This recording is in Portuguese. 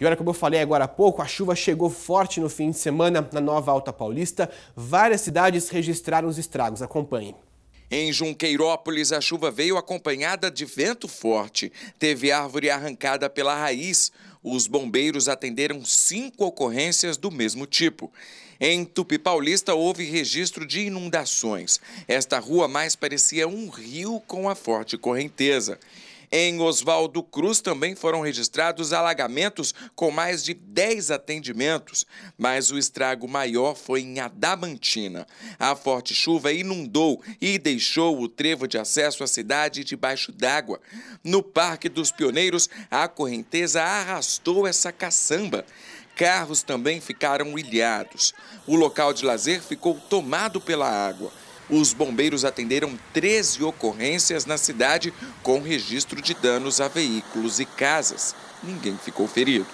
E olha como eu falei agora há pouco, a chuva chegou forte no fim de semana na Nova Alta Paulista. Várias cidades registraram os estragos. Acompanhe. Em Junqueirópolis, a chuva veio acompanhada de vento forte. Teve árvore arrancada pela raiz. Os bombeiros atenderam cinco ocorrências do mesmo tipo. Em Tupi Paulista, houve registro de inundações. Esta rua mais parecia um rio com a forte correnteza. Em Oswaldo Cruz também foram registrados alagamentos com mais de 10 atendimentos, mas o estrago maior foi em Adamantina. A forte chuva inundou e deixou o trevo de acesso à cidade debaixo d'água. No Parque dos Pioneiros, a correnteza arrastou essa caçamba. Carros também ficaram ilhados. O local de lazer ficou tomado pela água. Os bombeiros atenderam 13 ocorrências na cidade com registro de danos a veículos e casas. Ninguém ficou ferido.